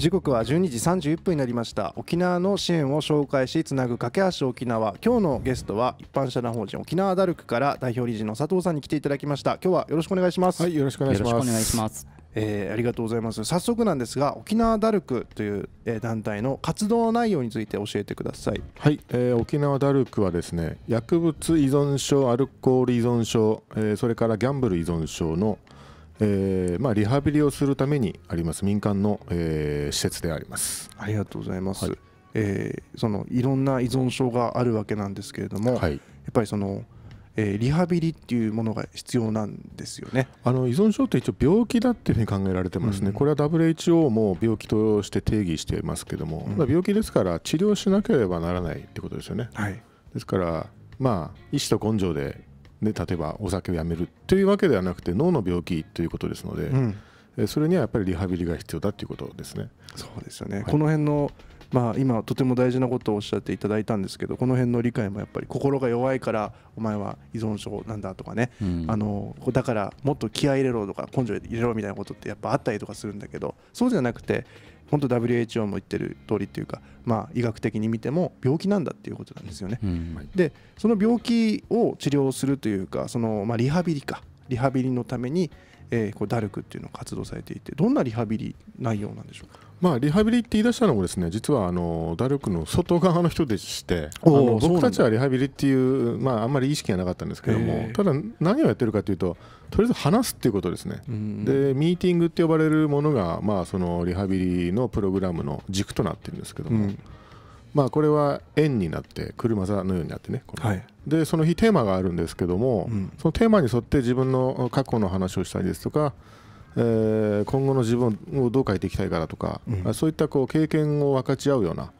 時刻は12時31分になりました沖縄の支援を紹介しつなぐ架け橋沖縄今日のゲストは一般社団法人沖縄ダルクから代表理事の佐藤さんに来ていただきました今日はよろしくお願いしますはいよろしくお願いしますよろしくお願いしますえー、ありがとうございます早速なんですが沖縄ダルクという、えー、団体の活動内容について教えてくださいはい、えー、沖縄ダルクはですね薬物依存症アルコール依存症、えー、それからギャンブル依存症のえーまあ、リハビリをするためにあります民間の、えー、施設でありますありがとうございます、はいえー、そのいろんな依存症があるわけなんですけれども、はい、やっぱりその、えー、リハビリっていうものが必要なんですよねあの依存症って一応病気だっていうふうに考えられてますね、うん、これは WHO も病気として定義してますけども、うん、病気ですから治療しなければならないってことですよね、はい、ですからまあ医師と根性でで例えばお酒をやめるというわけではなくて脳の病気ということですので、うん、それにはやっぱりリハビリが必要だということですね。そうですよね、はい、この辺のまあ、今とても大事なことをおっしゃっていただいたんですけどこの辺の理解もやっぱり心が弱いからお前は依存症なんだとかね、うん、あのだからもっと気合入れろとか根性入れろみたいなことってやっぱあったりとかするんだけどそうじゃなくて本当 WHO も言ってる通りっていうか、まあ、医学的に見ても病気なんだっていうことなんですよね。うん、でその病気を治療するというかその、まあ、リハビリかリハビリのためにえー、こうダルクっていうのを活動されていてどんなリハビリ内容なんでしょうかまあ、リハビリって言い出したのもですね実はあのダルクの外側の人でしてあの僕たちはリハビリっていう、まあ、あんまり意識がなかったんですけどもただ何をやってるかというととりあえず話すっていうことですねでミーティングって呼ばれるものが、まあ、そのリハビリのプログラムの軸となってるんですけども。まあ、これは円になって車座のようになってね、はい、でその日テーマがあるんですけども、うん、そのテーマに沿って自分の過去の話をしたりですとか、えー、今後の自分をどう変えていきたいからとか、うん、そういったこう経験を分かち合うような、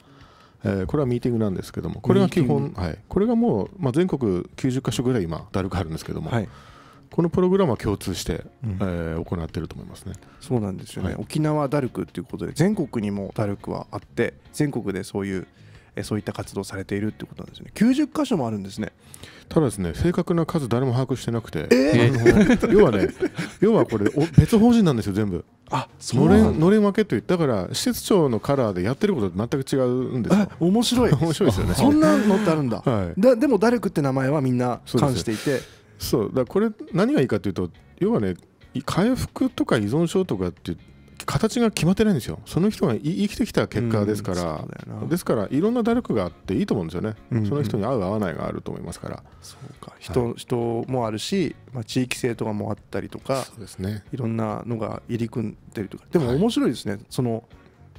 えー、これはミーティングなんですけどもこれが基本、はい、これがもう、まあ、全国90か所ぐらい今だるくあるんですけども、はい、このプログラムは共通して、うん、えー、行ってると思いますね。そうなんですよね、はい、沖縄ダルクということで全国にもダルクはあって全国でそういうえそういった活動されているってことなんですね九十箇所もあるんですねただですね正確な数誰も把握してなくて、えー、要はね要はこれ別法人なんですよ全部あそうのれんのれん分けといだから施設長のカラーでやってることと全く違うんですよ面白い 面白いですよねそんなのってあるんだ、はい、だでもダルクって名前はみんな関していてそうだこれ何がいいかというと要はね回復とか依存症とかって形が決まってないんですよその人が生きてきた結果ですから、うん、ですからいろんな努力があっていいと思うんですよね、うんうん、その人に合う合わないがあると思いますからそうか人はい、人もあるし、まあ、地域性とかもあったりとかそうですねいろんなのが入り組んでるとかでも面白いですね、はい、その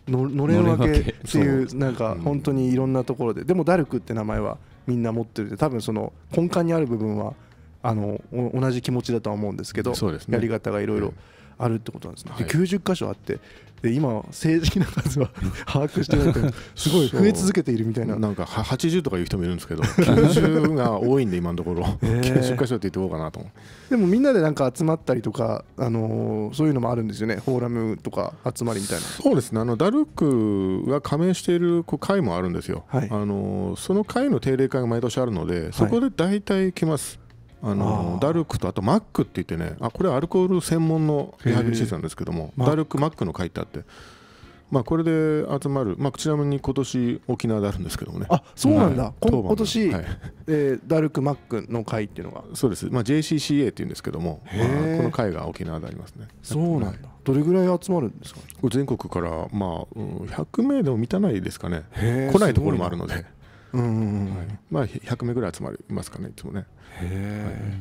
のれん分けっていうなんか本当にいろんなところで、でもダルクって名前はみんな持ってるで多分その根幹にある部分はあの同じ気持ちだとは思うんですけど、ね、やり方がいろいろあるってことなんですね、はい、90箇所あってで今正的な数は把握してないけどすごい増え続けているみたいななんか80とかいう人もいるんですけど90 が多いんで今のところ、えー、90箇所って言っておこうかなとでもみんなでなんか集まったりとか、あのー、そういうのもあるんですよねフォーラムとか集まりみたいなそうですねあのダルクが加盟している会もあるんですよ、はい、あのー、その会の定例会が毎年あるのでそこで大体来ます、はいあのダルクとあとマックって言ってねあこれアルコール専門のリハビリ施設なんですけどもダルクマックの書いてあって。まあ、これで集まる、まあ、ちなみに今年沖縄であるんですけどもねあそうなんだ、はい、今年、はい、えー、ダルクマックの会っていうのがそうです、まあ、JCCA っていうんですけども、まあ、この会が沖縄でありますねそうなんだ、はい、どれぐらい集まるんですか全国から、まあ、100名でも満たないですかね来ないところもあるのでうんまあ100名ぐらい集まりますかねいつもね。へ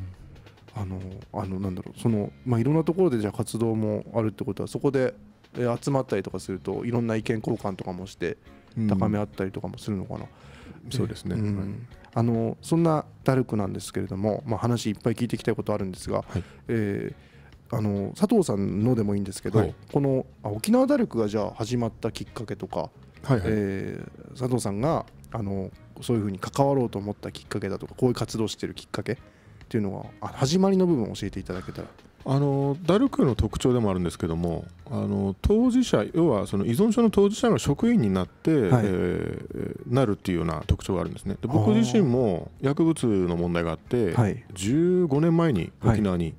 はい、あのあのなんだろうその、まあ、いろんなところでじゃ活動もあるってことはそこで集まったりとかするといろんな意見交換とかもして高め合ったりとかもするのかな。うん、そうですね、うん、はいあのそんなダルクなんですけれども、まあ、話いっぱい聞いていきたいことあるんですが、はい、えー、あの佐藤さんのでもいいんですけど、はい、この沖縄ダルクがじゃあ始まったきっかけとか、はいはい、えー、佐藤さんがあのそういうふうに関わろうと思ったきっかけだとかこういう活動してるきっかけっていうのは始まりの部分を教えていただけたらあのダルクの特徴でもあるんですけどもあの当事者要はその依存症の当事者の職員になって、はい、えー、なるっていうような特徴があるんですねで僕自身も薬物の問題があって、はい、15年前に沖縄に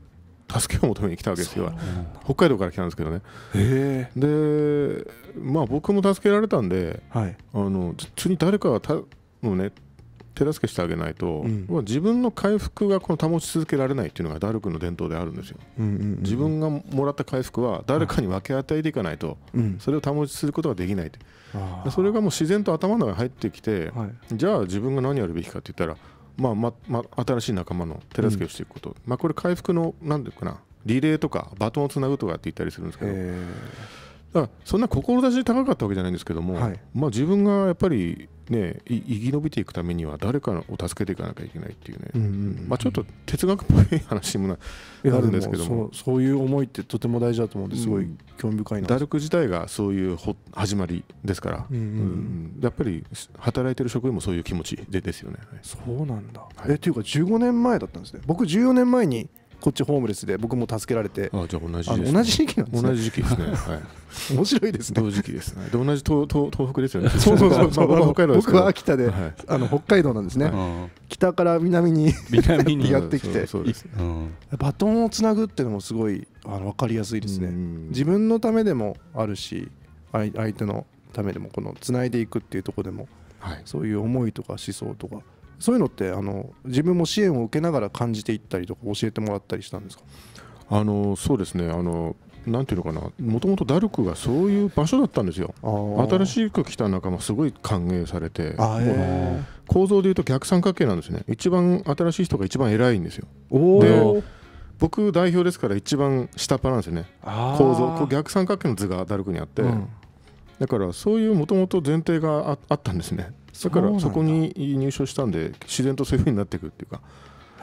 助けを求めに来たわけですよ、北海道から来たんですけどね。で、まあ、僕も助けられたんで、はい、あの普通に誰かがもうね手助けしてあげないと、うん、自分の回復がこの保ち続けられないっていうのがダルクの伝統であるんですよ、自分がもらった回復は誰かに分け与えていかないと、それを保ちすることができないそれがもう自然と頭の中に入ってきて、はい、じゃあ自分が何やるべきかって言ったらまあままあ、新しい仲間の手助けをしていくこと、まあ、これ回復の何ていうかなリレーとかバトンをつなぐとかって言ったりするんですけどだそんな志高かったわけじゃないんですけども、はい、まあ、自分がやっぱり、ね、生き延びていくためには誰かを助けていかなきゃいけないっていうね、まあ、ちょっと哲学っぽい話もなるんですけどもそういう思いってとても大事だと思うんですごい興味深いな、うん、ダルク自体がそういう始まりですから、うん、うんやっぱり働いてる職員もそういう気持ちでですよね。そうなんだ、はい、えというか15年前だったんですね僕14年前にこっちホームレスで僕も助けられてあじゃあ同じ、ね、同じ時期なんですね同じ時期ですね、はい、面白いですね同時期ですねで同じ東東東北ですよねそうそうそうそう、まあ、僕僕は秋田で、あの北海道なんですね、北から南に南にやってきてバトンをつなぐっていうのもすごいあの分かりやすいですね自分のためでもあるし相手のためでもこのつないでいくっていうとこでも、はい、そういう思いとか思想とかそういうのってあの自分も支援を受けながら感じていったりとか教えてもらったりしたんですかあのそうですねあのなんていうのかなもともとダルクがそういう場所だったんですよ新しく来た仲間すごい歓迎されて構造でいうと逆三角形なんですね一番新しい人が一番偉いんですよで僕代表ですから一番下っ端なんですよね構造こう逆三角形の図がダルクにあって、うん、だからそういうもともと前提があったんですねだからそこに入賞したんで自然とそういうふうになっていくっていうか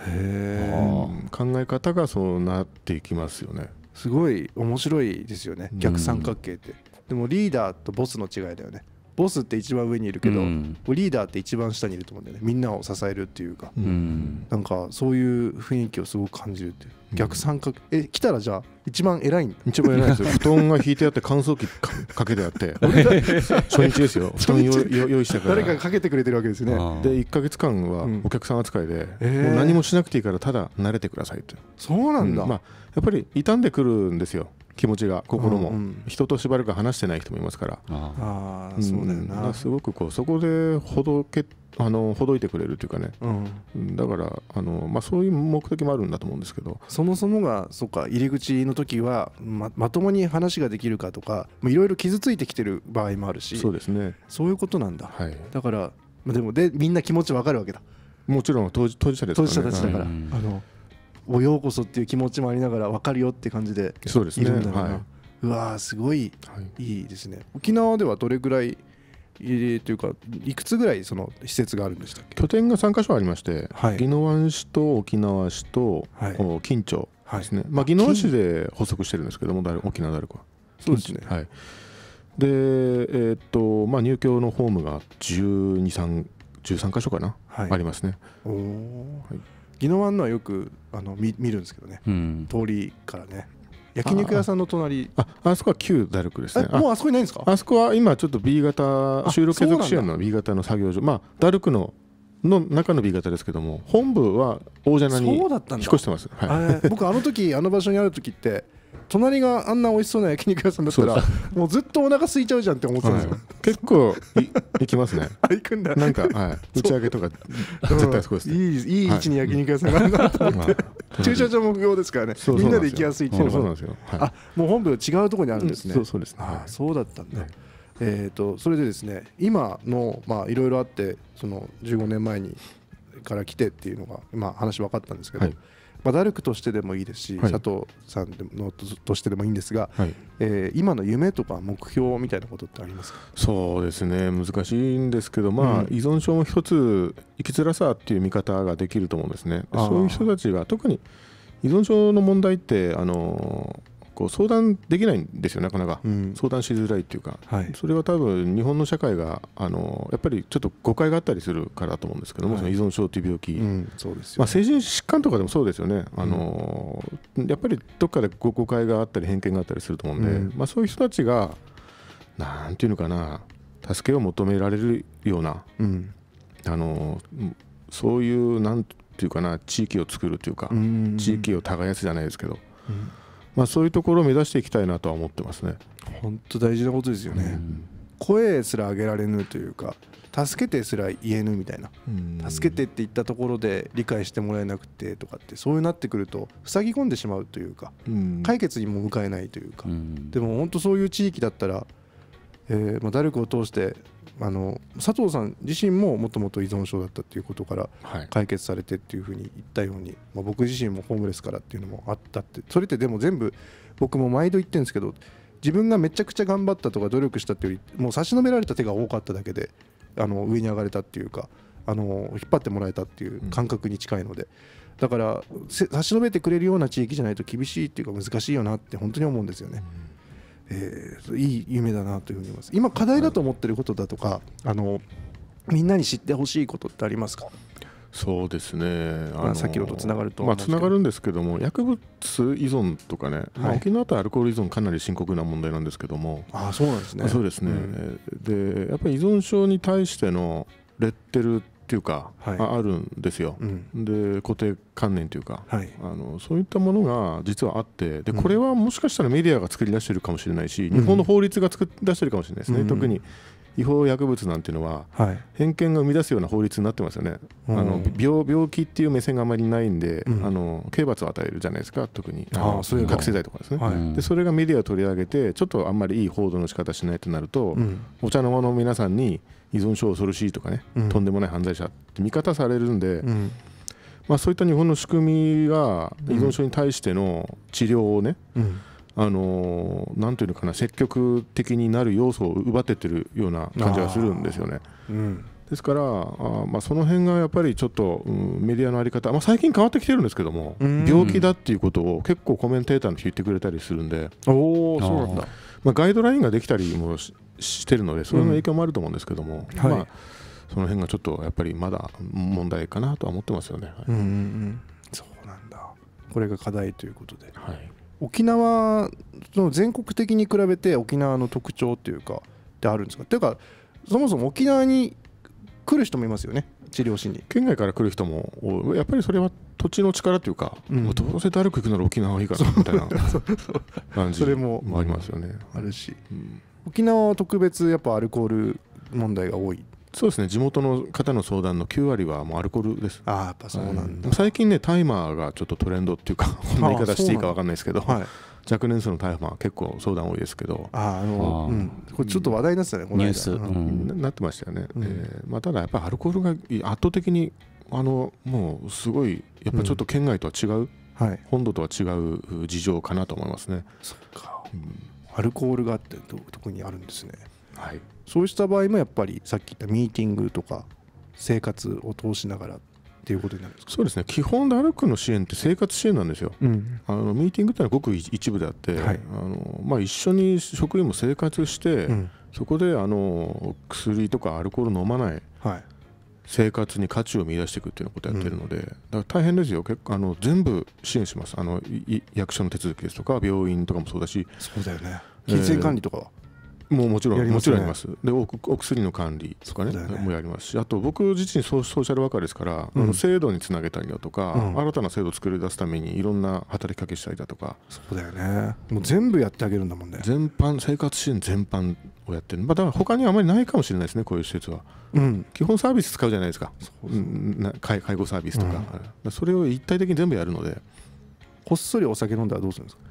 へ考え方がそうなっていきますよねすごい面白いですよね逆三角形って、でもリーダーとボスの違いだよねボスって一番上にいるけど、うん、リーダーって一番下にいると思うんだよねみんなを支えるっていうか、うん、なんかそういう雰囲気をすごく感じるっていう逆三角え来たらじゃあ一番偉いん一番偉いですよ 布団が引いてあって乾燥機かけてあって 初日ですよ布団用意してから誰かがかけてくれてるわけですねで1か月間はお客さん扱いで、うん、もう何もしなくていいからただ慣れてくださいってそうなんだ、うん、まあやっぱり傷んでくるんですよ気持ちが心も、人としばらく話してない人もいますからあ、そうすごくこうそこでほどけあのほどいてくれるというかね、うん、だからあの、まあ、そういう目的もあるんだと思うんですけどそもそもがそっか入り口の時はままともに話ができるかとかいろいろ傷ついてきてる場合もあるしそうですねそういうことなんだ、はい、だから、まあ、でもでみんな気持ちわかるわけだもちろん当事当事者ですから、ね、当事者たちだから、はい、あのおようこそっていう気持ちもありながら分かるよって感じでいるんだろうな。そうですねはいうわすごい、い、いですね、沖縄ではどれぐらいというかいくつぐらいその施設があるんでしたっけ拠点が3か所ありまして、はい、宜野湾市と沖縄市と、はい、金町ですね、はい、まあ、宜野湾市で発足してるんですけども沖縄だるはそうですねはいでえー、っとまあ入居のホームが1 2 3 13箇所かな、はい、ありますねお、はい、宜野湾のはよくあの見見るんですけどね、うん、通りからね焼肉屋さんの隣ああそこは旧ダルクですねもうあそこにないんですかあそこは今ちょっと B 型収録継続支援の B 型の作業所まあダルクのの中の B 型ですけども本部は大蛇名に引っ越してます、はい、僕あの時あの場所にある時って隣があんな美味しそうな焼肉屋さんだったらもうずっとお腹空いちゃうじゃんって思ってたんですよ、はい、結構行きますね行くんだなんか、はい、打ち上げとか絶対そうです、ね、いいいい位置に焼肉屋さんがあるなと思って、駐車場目標ですからねみんなで行きやすいっていうのそうなんですよ、はい、あもう本部違うところにあるんですね、うん、そうですね、あそうだったんだ、えーと、それでですね今のいろいろあってその15年前にから来てっていうのが、まあ、話分かったんですけど、はいまあ、ダルクとしてでもいいですし、はい、佐藤さんのととしてでもいいんですが、はい、えー、今の夢とか目標みたいなことってありますかそうですね難しいんですけど、まあ、うん、依存症も一つ生きづらさっていう見方ができると思うんですね。そういう人たちが特に依存症の問題ってあのこう相談できないんですよなかなか、うん、相談しづらいっていうか、はい、それは多分日本の社会があのやっぱりちょっと誤解があったりするからだと思うんですけども、はい、その依存症という病気、そうですよ、ま精神疾患とかでもそうですよね、あのやっぱりどっかで誤解があったり偏見があったりすると思うんで、まあ、そういう人たちがなんていうのかな助けを求められるような、あのそういうなんていうかな地域を作るというか、地域を耕すじゃないですけど、うんまあ、そういうところを目指していきたいなとは思ってますね。本当大事なことですよね、うん、声すら上げられぬというか助けてすら言えぬみたいな、うん、助けてって言ったところで理解してもらえなくてとかってそういうなってくると塞ぎ込んでしまうというか、うん、解決にも向かえないというか、でも本当そういう地域だったらえーまあ、打力を通してあの佐藤さん自身ももともと依存症だったっていうことから解決されてっていうふうに言ったように、はい、まあ、僕自身もホームレスからっていうのもあったってそれってでも全部僕も毎度言ってるんですけど自分がめちゃくちゃ頑張ったとか努力したっていうよりもう差し伸べられた手が多かっただけであの上に上がれたっていうかあの引っ張ってもらえたっていう感覚に近いので。うんだから差し伸べてくれるような地域じゃないと厳しいっていうか難しいよなって本当に思うんですよね。うんえー、いい夢だなというふうに思います今課題だと思ってることだとかあのみんなに知ってほしいことってありますかそうですね、あの先ほどつながるとまあ、つながるんですけども薬物依存とかね、はいまあ、沖縄とアルコール依存かなり深刻な問題なんですけどもあそうなんですねそうですね、うん、でやっぱり依存症に対してのレッテルっっていうか、はい、あるんですよ、うん、で固定観念というか、はい、あのそういったものが実はあってでこれはもしかしたらメディアが作り出してるかもしれないし、うん、日本の法律が作り出してるかもしれないですね、うん、特に違法薬物なんていうのは、はい、偏見が生み出すような法律になってますよね、あの病病気っていう目線があまりないんで、あの刑罰を与えるじゃないですか特にあそういう覚醒剤とかですね、でそれがメディアを取り上げてちょっとあんまりいい報道の仕方しないとなると、お茶の間の皆さんに「依存症恐ろしいとかね、うん、とんでもない犯罪者って見方されるんで、うん、まあ、そういった日本の仕組みが依存症に対しての治療をね、うん、あのー、ていうのかな積極的になる要素を奪っててるような感じがするんですよね。ですからあ、まあ、その辺がやっぱりちょっと、うん、メディアの在り方、まあ、最近変わってきてるんですけども、病気だっていうことを結構コメンテーターの人言ってくれたりするんでおそうなんだ、まあ、ガイドラインができたりもしてるのでそれの影響もあると思うんですけども、うんはい、まあ、その辺がちょっとやっぱりまだ問題かなとは思ってますよね。はい、うん、うん、そうなんだこれが課題ということで、はい、沖縄の全国的に比べて沖縄の特徴というかであるんですかというかそもそも沖縄に来る人もいますよね治療しに県外から来る人もやっぱりそれは土地の力というか、うん、どうせだるく行くなら沖縄いいかなみたいな 感じそれもありますよね。あるし、うん沖縄は特別やっぱアルコール問題が多いそうですね地元の方の相談の9割はもうアルコールですああやっぱそうなんだ、はい、最近ねタイマーがちょっとトレンドっていうかこんな言い方していいか分かんないですけど、はい、若年層のタイマー結構相談多いですけどああの、うん、これちょっと話題になってたねこのニュース、うん、なってましたよね、うん、えー、まあ、ただやっぱりアルコールが圧倒的にあのもうすごいやっぱちょっと県外とは違う、うん、はい、本土とは違う事情かなと思いますねそっか、うんアルコールがあって特にあるんですね、はい、そうした場合もやっぱりさっき言ったミーティングとか生活を通しながらっていうことになるんですかそうですね基本で歩くの支援って生活支援なんですよ、うん、あのミーティングってのはごく一部であって、はい、あのまあ、一緒に職員も生活して、うん、そこであの薬とかアルコール飲まない、はい生活に価値を見出していくっていうことをやってるので、うん、だから大変ですよ結構あの全部支援しますあの役所の手続きですとか病院とかもそうだしそうだよね金銭管理とかは、えー、もうもちろん、ね、もちろんありますでお薬の管理とかね、ね、もやりますしあと僕自身ソーシャルワーカーですから、うん、制度につなげたりだとか、うん、新たな制度を作り出すためにいろんな働きかけしたりだとかそうだよねもう全部やってあげるんだもんね全般生活支援全般をやってる、まあ、だから他にあまりないかもしれないですね、こういう施設は。うん、基本サービス使うじゃないですか、うん、介護サービスとか、うん、それを一体的に全部やるので。こっそりお酒飲んだらどうするんですか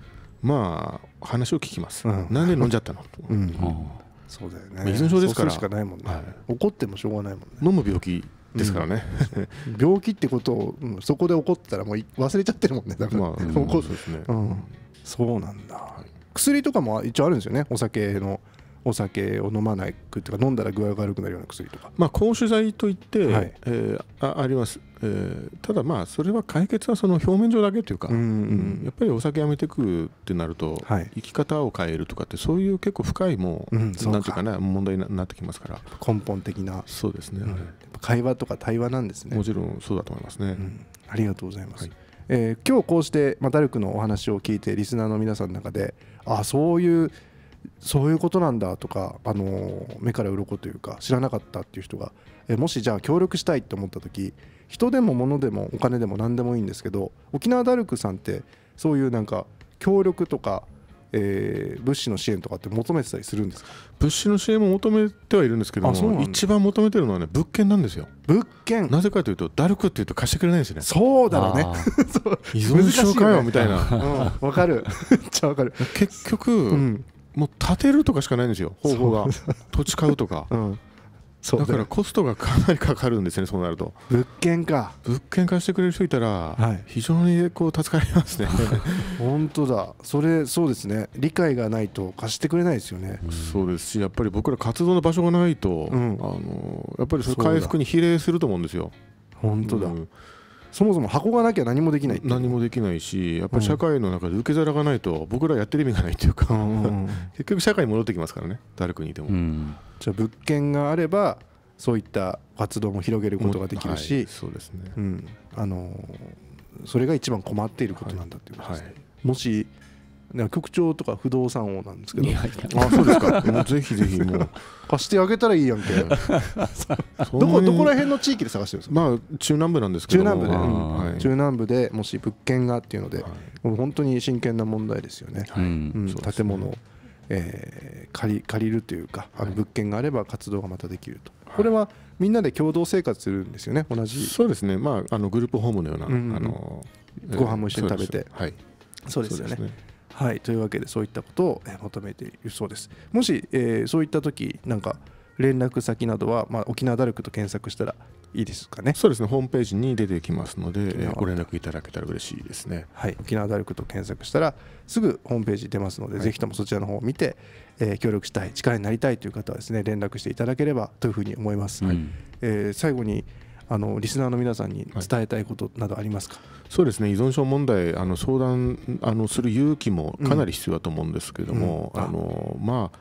まあ、話を聞きます、な、うんで飲んじゃったのと。うんそうだよね依存症ですから怒ってもしょうがないもんね飲む病気ですからね、うん、病気ってことを、うん、そこで怒ったらもう忘れちゃってるもんねだから、まあ、そうですね、うん、そうなんだ、薬とかも一応あるんですよねお酒のお酒を飲まないくとか飲んだら具合が悪くなるような薬とか、まあ、抗腫剤といって、はい、えー、ああります、えー、ただまあそれは解決はその表面上だけというか、うん、うん、やっぱりお酒やめていくってなると、はい、生き方を変えるとかってそういう結構深いもう,、うん、なんていうかね問題になってきますから根本的なそうですね、うん、会話とか対話なんですねもちろんそうだと思いますね、うん、ありがとうございます、はいえー、今日こうして、まあ、ダルクのお話を聞いてリスナーの皆さんの中であそういうそういうことなんだとか、あの目から鱗というか知らなかったっていう人が、えもしじゃあ協力したいと思った時人でも物でもお金でも何でもいいんですけど沖縄ダルクさんってそういうなんか協力とか、えー、物資の支援とかって求めてたりするんですか物資の支援も求めてはいるんですけども一番求めてるのはね物件なんですよ物件なぜかというとダルクっていうと貸してくれないんですねそうだろうね 依存症かよみたいなわうん、かる めっちゃわかる結局、うんもう建てるとかしかないんですよ方法が土地買うとか、うん、だからコストがかなりかかるんですねそうなると物件か物件貸してくれる人いたら、非常にこう助かりますね 本当だそれそうですね理解がないと貸してくれないですよね、うん、そうですしやっぱり僕ら活動の場所がないと、うん、あのやっぱりそれ回復に比例すると思うんですよ本当だ、うんそもそも箱がなきゃ何もできない何もできないしやっぱり社会の中で受け皿がないと僕らやってる意味がないというか、うん、結局社会に戻ってきますからね誰かにでも、うん、じゃあ物件があればそういった活動も広げることができるし、はい、そうですね、うん、あのそれが一番困っていることなんだということですね、はいはい、もし局長とか不動産王なんですけどあそうですかもうぜひぜひもう貸してあげたらいいやんけ どこどこら辺の地域で探してるんですかまあ中南部なんですけど中南部で、はい、中南部でもし物件がっていうので、はい、本当に真剣な問題ですよね、はいうん、建物を、えー、借り借りるというかあの物件があれば活動がまたできると、これはみんなで共同生活するんですよね同じそうですねまああのグループホームのような、うんうん、あのご飯も一緒に食べて、はい、そうですよねはい、というわけでそういったことを求めているそうです。もし、えー、そういった時なんか連絡先などは、まあ、沖縄ダルクと検索したらいいですかねそうですねホームページに出てきますので、ご連絡いただけたら嬉しいですねはい沖縄ダルクと検索したらすぐホームページ出ますので、はい、ぜひともそちらの方を見て、えー、協力したい力になりたいという方はですね連絡していただければというふうに思います、はい、えー、最後にあのリスナーの皆さんに伝えたいことなどありますか、はい、そうですね依存症問題あの相談あのする勇気もかなり必要だと思うんですけども、うんうん、ああのまあ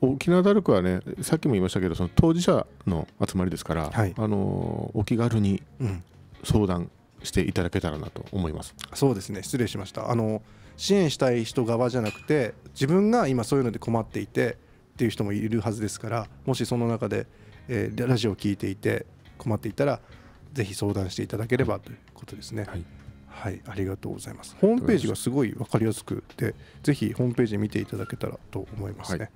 沖縄ダルクはねさっきも言いましたけどその当事者の集まりですから、はい、あのお気軽に相談していただけたらなと思います。うん、そうですね失礼しましたあの支援したい人側じゃなくて自分が今そういうので困っていてっていう人もいるはずですからもしその中で、えー、ラジオを聴いていて困っていたらぜひ相談していただければということですね。はいはい、ありがとうございます。ホームページがすごい分かりやすくて、ぜひホームページ見ていただけたらと思いますね。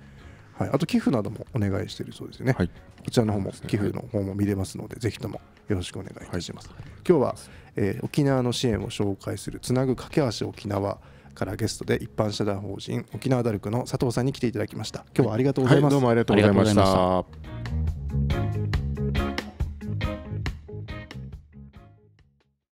はい、はい、あと寄付などもお願いしているそうですね。はい、こちらの方も、寄付の方も見れますので、ぜひともよろしくお願いいたします。はい、今日は、えー、沖縄の支援を紹介するつなぐ架け橋沖縄からゲストで一般社団法人沖縄ダルクの佐藤さんに来ていただきました。今日はありがとうございます。どうもありがとうございました。